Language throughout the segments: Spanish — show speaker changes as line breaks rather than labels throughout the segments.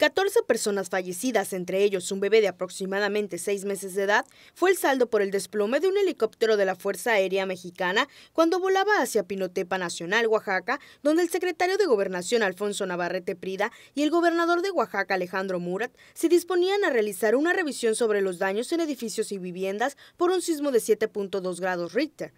14 personas fallecidas, entre ellos un bebé de aproximadamente 6 meses de edad, fue el saldo por el desplome de un helicóptero de la Fuerza Aérea Mexicana cuando volaba hacia Pinotepa Nacional, Oaxaca, donde el secretario de Gobernación Alfonso Navarrete Prida y el gobernador de Oaxaca Alejandro Murat se disponían a realizar una revisión sobre los daños en edificios y viviendas por un sismo de 7.2 grados Richter.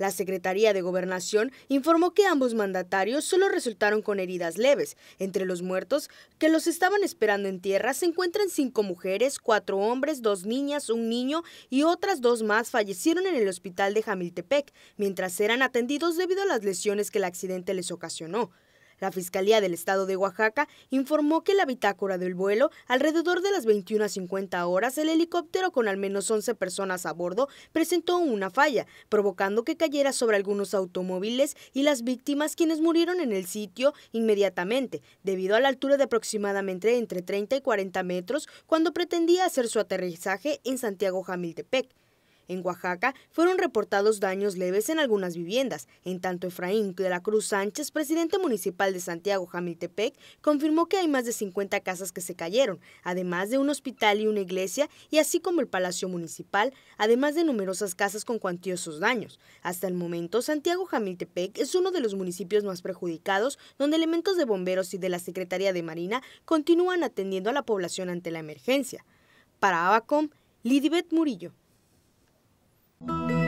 La Secretaría de Gobernación informó que ambos mandatarios solo resultaron con heridas leves. Entre los muertos que los estaban esperando en tierra se encuentran cinco mujeres, cuatro hombres, dos niñas, un niño y otras dos más fallecieron en el hospital de Jamiltepec, mientras eran atendidos debido a las lesiones que el accidente les ocasionó. La Fiscalía del Estado de Oaxaca informó que la bitácora del vuelo, alrededor de las 21.50 horas, el helicóptero con al menos 11 personas a bordo presentó una falla, provocando que cayera sobre algunos automóviles y las víctimas quienes murieron en el sitio inmediatamente, debido a la altura de aproximadamente entre 30 y 40 metros cuando pretendía hacer su aterrizaje en Santiago Jamiltepec. En Oaxaca fueron reportados daños leves en algunas viviendas. En tanto, Efraín de la Cruz Sánchez, presidente municipal de Santiago Jamiltepec, confirmó que hay más de 50 casas que se cayeron, además de un hospital y una iglesia, y así como el Palacio Municipal, además de numerosas casas con cuantiosos daños. Hasta el momento, Santiago Jamiltepec es uno de los municipios más perjudicados, donde elementos de bomberos y de la Secretaría de Marina continúan atendiendo a la población ante la emergencia. Para Abacom, Lidibet Murillo. Thank you.